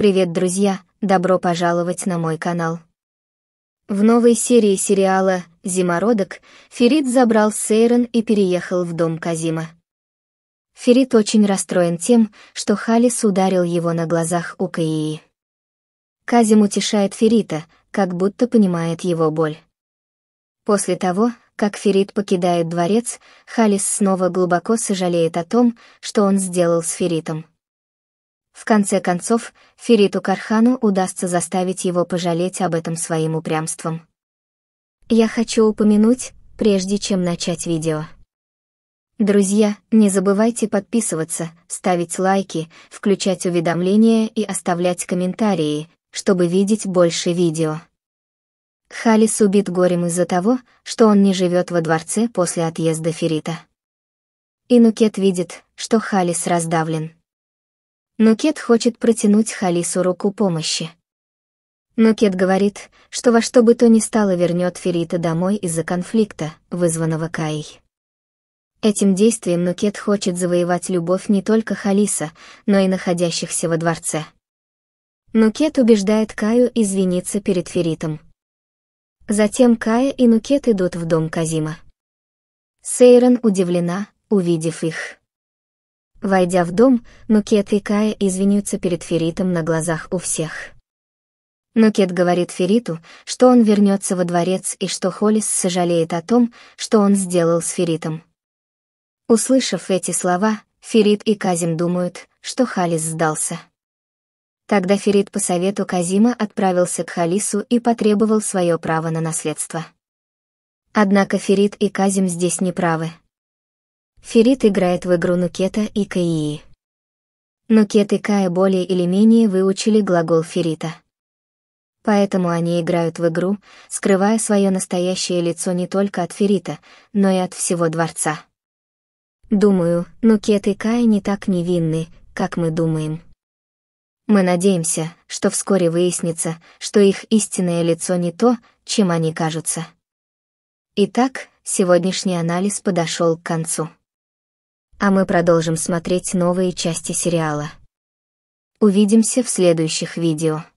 Привет, друзья! Добро пожаловать на мой канал. В новой серии сериала «Зимородок» Ферит забрал Сейрон и переехал в дом Казима. Ферит очень расстроен тем, что Халис ударил его на глазах у Каии. Казим утешает Ферита, как будто понимает его боль. После того, как Ферит покидает дворец, Халис снова глубоко сожалеет о том, что он сделал с Феритом конце концов, Фериту Кархану удастся заставить его пожалеть об этом своим упрямством. Я хочу упомянуть, прежде чем начать видео. Друзья, не забывайте подписываться, ставить лайки, включать уведомления и оставлять комментарии, чтобы видеть больше видео. Халис убит горем из-за того, что он не живет во дворце после отъезда Ферита. Инукет видит, что Халис раздавлен но Кет хочет протянуть Халису руку помощи. Но Кет говорит, что во что бы то ни стало вернет Ферита домой из-за конфликта, вызванного Каей. Этим действием Нукет хочет завоевать любовь не только Халиса, но и находящихся во дворце. Нукет убеждает Каю извиниться перед Феритом. Затем Кая и Нукет идут в дом Казима. Сейрон удивлена, увидев их. Войдя в дом, Нукет и Кая извиняются перед Феритом на глазах у всех. Нукет говорит Фериту, что он вернется во дворец и что Холлис сожалеет о том, что он сделал с Феритом. Услышав эти слова, Ферит и Казим думают, что Халис сдался. Тогда Ферит по совету Казима отправился к Халису и потребовал свое право на наследство. Однако Ферит и Казим здесь не правы, Ферит играет в игру Нукета и Каии. Нукет и Кая более или менее выучили глагол Ферита. Поэтому они играют в игру, скрывая свое настоящее лицо не только от Ферита, но и от всего дворца. Думаю, Нукет и Кая не так невинны, как мы думаем. Мы надеемся, что вскоре выяснится, что их истинное лицо не то, чем они кажутся. Итак, сегодняшний анализ подошел к концу а мы продолжим смотреть новые части сериала. Увидимся в следующих видео.